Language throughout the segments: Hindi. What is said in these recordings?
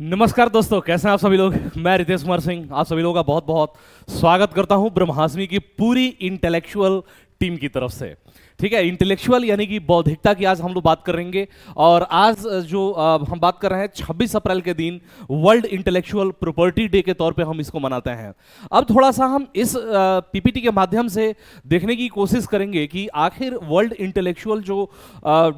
नमस्कार दोस्तों कैसे हैं आप सभी लोग मैं रितेश कुमार सिंह आप सभी लोगों का बहुत बहुत स्वागत करता हूं ब्रह्माष्टमी की पूरी इंटेलेक्चुअल टीम की तरफ से ठीक है इंटेलेक्चुअल यानी कि बौद्धिकता की आज हम लोग बात करेंगे और आज जो हम बात कर रहे हैं 26 अप्रैल के दिन वर्ल्ड इंटेलेक्चुअल प्रॉपर्टी डे के तौर पे हम इसको मनाते हैं अब थोड़ा सा हम इस पीपीटी के माध्यम से देखने की कोशिश करेंगे कि आखिर वर्ल्ड इंटेलेक्चुअल जो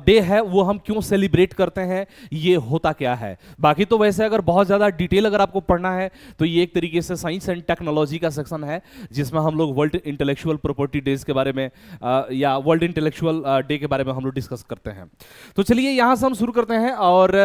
डे है वो हम क्यों सेलिब्रेट करते हैं ये होता क्या है बाकी तो वैसे अगर बहुत ज़्यादा डिटेल अगर आपको पढ़ना है तो ये एक तरीके से साइंस एंड टेक्नोलॉजी का सेक्शन है जिसमें हम लोग वर्ल्ड इंटेलेक्चुअल प्रॉपर्टी डेज के बारे में या वर्ल्ड इंटेलेक्चुअल डे के बारे में हम लोग डिस्कस करते हैं तो चलिए यहाँ से हम शुरू करते हैं और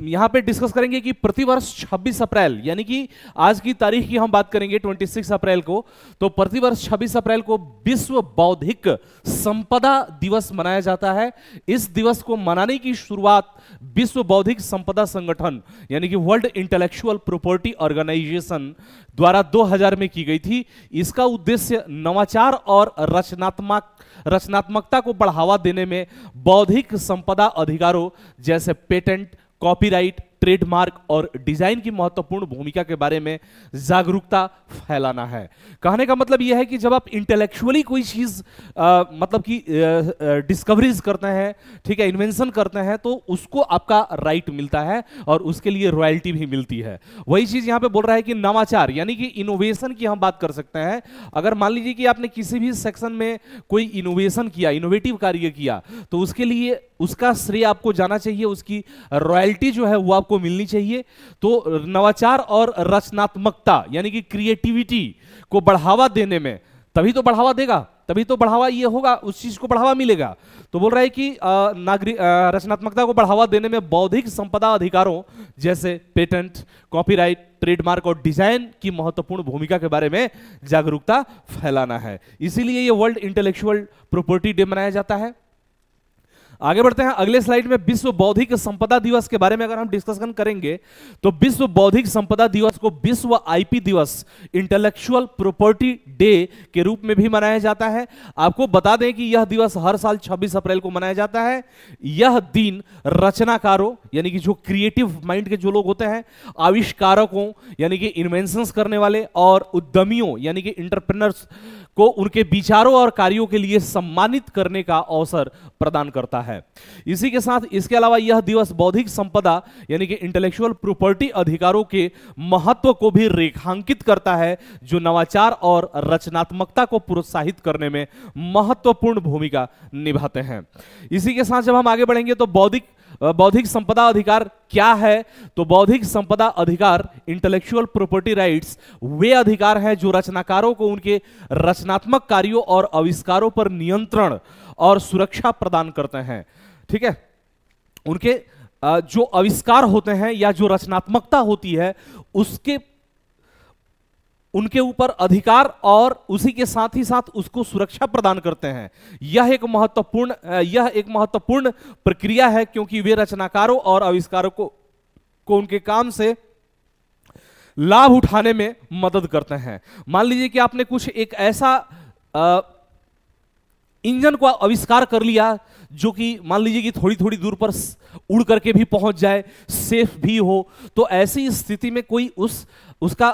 यहां पे डिस्कस करेंगे कि प्रतिवर्ष 26 अप्रैल यानी कि आज की तारीख की हम बात करेंगे 26 अप्रैल को तो प्रतिवर्ष 26 अप्रैल को विश्व बौद्धिक संपदा दिवस मनाया जाता है इस दिवस को मनाने की शुरुआत विश्व बौद्धिक संपदा संगठन यानी कि वर्ल्ड इंटेलेक्चुअल प्रॉपर्टी ऑर्गेनाइजेशन द्वारा 2000 में की गई थी इसका उद्देश्य नवाचार और रचनात्मक रचनात्मकता को बढ़ावा देने में बौद्धिक संपदा अधिकारों जैसे पेटेंट copyright ट्रेडमार्क और डिजाइन की महत्वपूर्ण भूमिका के बारे में जागरूकता फैलाना है कहने का मतलब यह है कि जब आप इंटेलेक्चुअली कोई चीज मतलब कि डिस्कवरीज करते हैं ठीक है इन्वेंशन करते हैं तो उसको आपका राइट मिलता है और उसके लिए रॉयल्टी भी मिलती है वही चीज यहां पर बोल रहा है कि नवाचार यानी कि इनोवेशन की हम बात कर सकते हैं अगर मान लीजिए कि आपने किसी भी सेक्शन में कोई इनोवेशन किया इनोवेटिव कार्य किया तो उसके लिए उसका श्रेय आपको जाना चाहिए उसकी रॉयल्टी जो है वो आपको आपको मिलनी चाहिए तो नवाचार और रचनात्मकता यानी कि क्रिएटिविटी को बढ़ावा देने में तभी तो बढ़ावा देगा तभी तो बढ़ावा ये होगा उस चीज को बढ़ावा मिलेगा तो बोल रहा है कि नागरिक रचनात्मकता को बढ़ावा देने में बौद्धिक संपदा अधिकारों जैसे पेटेंट कॉपीराइट ट्रेडमार्क और डिजाइन की महत्वपूर्ण भूमिका के बारे में जागरूकता फैलाना है इसीलिए ये वर्ल्ड इंटेलेक्चुअल प्रॉपर्टी डे मनाया जाता है आगे बढ़ते हैं अगले स्लाइड में विश्व बौद्धिक संपदा दिवस के बारे में अगर हम डिस्कशन करेंगे तो विश्व बौद्धिक संपदा दिवस को विश्व आईपी दिवस इंटेलेक्चुअल प्रॉपर्टी डे के रूप में भी मनाया जाता है आपको बता दें कि यह दिवस हर साल 26 अप्रैल को मनाया जाता है यह दिन रचनाकारों यानी कि जो क्रिएटिव माइंड के जो लोग होते हैं आविष्कारकों यानी कि इन्वेंशन करने वाले और उद्यमियों यानी कि इंटरप्रेनर्स को उनके विचारों और कार्यों के लिए सम्मानित करने का अवसर प्रदान करता है इसी के साथ इसके अलावा यह दिवस बौद्धिक संपदा यानी कि इंटेलेक्चुअल प्रॉपर्टी अधिकारों के महत्व को भी रेखांकित करता है जो नवाचार और रचनात्मकता को प्रोत्साहित करने में महत्वपूर्ण भूमिका निभाते हैं इसी के साथ जब हम आगे बढ़ेंगे तो बौद्धिक बौद्धिक संपदा अधिकार क्या है तो बौद्धिक संपदा अधिकार इंटेलेक्चुअल प्रॉपर्टी राइट्स वे अधिकार हैं जो रचनाकारों को उनके रचनात्मक कार्यों और अविष्कारों पर नियंत्रण और सुरक्षा प्रदान करते हैं ठीक है उनके जो अविष्कार होते हैं या जो रचनात्मकता होती है उसके उनके ऊपर अधिकार और उसी के साथ ही साथ उसको सुरक्षा प्रदान करते हैं यह एक महत्वपूर्ण यह एक महत्वपूर्ण प्रक्रिया है क्योंकि वे रचनाकारों और आविष्कारों को, को उनके काम से लाभ उठाने में मदद करते हैं मान लीजिए कि आपने कुछ एक ऐसा इंजन को आविष्कार कर लिया जो कि मान लीजिए कि थोड़ी थोड़ी दूर पर उड़ करके भी पहुंच जाए सेफ भी हो तो ऐसी स्थिति में कोई उस उसका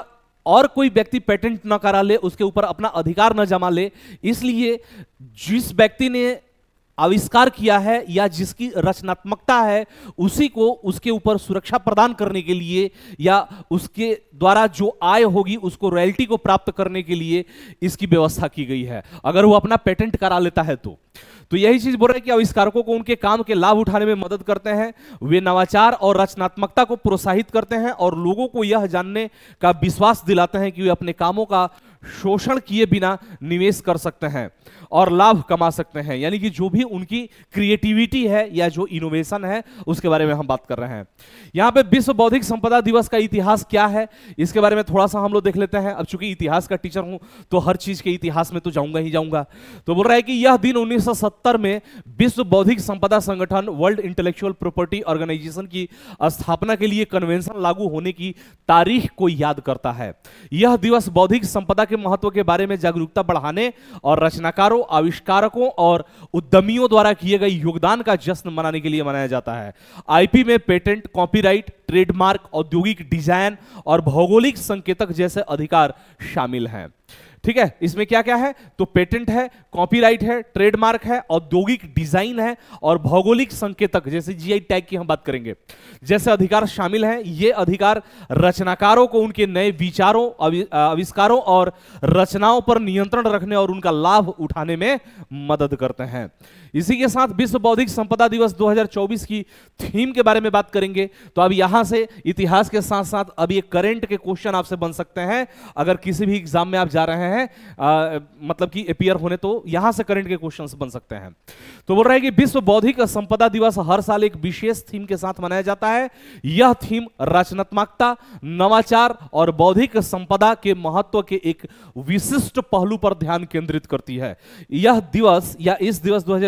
और कोई व्यक्ति पेटेंट ना करा ले उसके ऊपर अपना अधिकार ना जमा ले इसलिए जिस व्यक्ति ने आविष्कार किया है या जिसकी रचनात्मकता है उसी को उसके ऊपर सुरक्षा प्रदान करने के लिए या उसके द्वारा जो आय होगी उसको रॉयल्टी को प्राप्त करने के लिए इसकी व्यवस्था की गई है अगर वो अपना पेटेंट करा लेता है तो तो यही चीज बोल रहे हैं कि आविष्कारकों को उनके काम के लाभ उठाने में मदद करते हैं वे नवाचार और रचनात्मकता को प्रोत्साहित करते हैं और लोगों को यह जानने का विश्वास दिलाते हैं कि वे अपने कामों का शोषण किए बिना निवेश कर सकते हैं और लाभ कमा सकते हैं यानी कि जो भी उनकी क्रिएटिविटी है या जो इनोवेशन है उसके बारे में हम बात कर रहे हैं यहाँ पे विश्व बौद्धिक संपदा दिवस का इतिहास क्या है इसके बारे में थोड़ा सा हम लोग देख लेते हैं अब चूंकि इतिहास का टीचर हूं तो हर चीज के इतिहास में तो जाऊंगा ही जाऊंगा तो बोल रहा है कि यह दिन उन्नीस में विश्व बौद्धिक संपदा संगठन वर्ल्ड इंटेलेक्चुअल प्रॉपर्टी ऑर्गेनाइजेशन की स्थापना के लिए कन्वेंशन लागू होने की तारीख को याद करता है यह दिवस बौद्धिक संपदा के महत्व के बारे में जागरूकता बढ़ाने और रचनाकारों आविष्कारकों और उद्यमियों द्वारा किए गए योगदान का जश्न मनाने के लिए मनाया जाता है आईपी में पेटेंट कॉपीराइट ट्रेडमार्क औद्योगिक डिजाइन और भौगोलिक संकेतक जैसे अधिकार शामिल हैं ठीक है इसमें क्या क्या है तो पेटेंट है कॉपीराइट है ट्रेडमार्क है औद्योगिक डिजाइन है और भौगोलिक संकेतक जैसे जीआई टैग की हम बात करेंगे जैसे अधिकार शामिल हैं ये अधिकार रचनाकारों को उनके नए विचारों आविष्कारों और रचनाओं पर नियंत्रण रखने और उनका लाभ उठाने में मदद करते हैं इसी के साथ विश्व बौद्धिक संपदा दिवस 2024 की थीम के बारे में बात करेंगे तो अब यहां से इतिहास के साथ साथ अब ये करेंट के क्वेश्चन आपसे बन सकते हैं अगर किसी भी एग्जाम में आप जा रहे हैं हैं आ, मतलब कि अपियर होने तो यहां से करंट के क्वेश्चंस बन सकते हैं तो बोल रहा है कि विश्व बौद्धिक संपदा दिवस हर साल एक विशेष थीम के साथ मनाया जाता है यह थीम रचनात्मकता नवाचार और बौद्धिक संपदा के महत्व के एक विशिष्ट पहलू पर ध्यान केंद्रित करती है यह दिवस या इस दिवस दो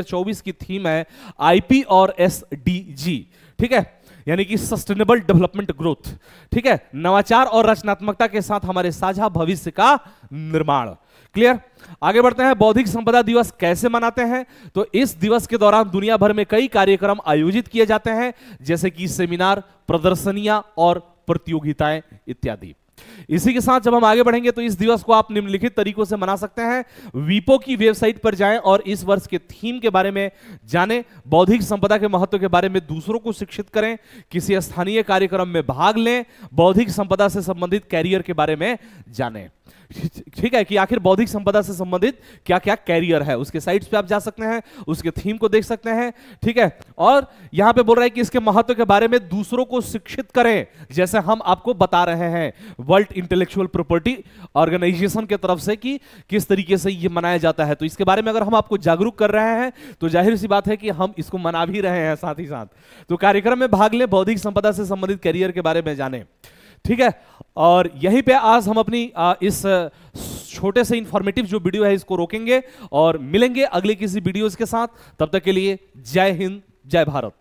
की थीम है आईपी और एस ठीक है यानी कि सस्टेनेबल डेवलपमेंट ग्रोथ ठीक है नवाचार और रचनात्मकता के साथ हमारे साझा भविष्य का निर्माण क्लियर आगे बढ़ते हैं बौद्धिक संपदा दिवस कैसे मनाते हैं तो इस दिवस के दौरान दुनिया भर में कई कार्यक्रम आयोजित किए जाते हैं जैसे कि सेमिनार प्रदर्शनियां और प्रतियोगिताएं इत्यादि इसी के साथ जब हम आगे बढ़ेंगे तो इस दिवस को आप निम्नलिखित तरीकों से मना सकते हैं वीपो की वेबसाइट पर जाएं और इस वर्ष के थीम के बारे में जानें बौद्धिक संपदा के महत्व के बारे में दूसरों को शिक्षित करें किसी स्थानीय कार्यक्रम में भाग लें बौद्धिक संपदा से संबंधित कैरियर के बारे में जानें ठीक है कि आखिर बौद्धिक संपदा से संबंधित क्या क्या कैरियर है उसके साइट्स पे आप जा सकते हैं उसके थीम को देख सकते हैं ठीक है और यहां पे बोल रहा है कि इसके महत्व के बारे में दूसरों को शिक्षित करें जैसे हम आपको बता रहे हैं वर्ल्ड इंटेलेक्चुअल प्रॉपर्टी ऑर्गेनाइजेशन के तरफ से कि किस तरीके से ये मनाया जाता है तो इसके बारे में अगर हम आपको जागरूक कर रहे हैं तो जाहिर सी बात है कि हम इसको मना भी रहे हैं साथ ही साथ तो कार्यक्रम में भाग लें बौद्धिक संपदा से संबंधित करियर के बारे में जाने ठीक है और यहीं पे आज हम अपनी आ, इस छोटे से इंफॉर्मेटिव जो वीडियो है इसको रोकेंगे और मिलेंगे अगले किसी वीडियोस के साथ तब तक के लिए जय हिंद जय भारत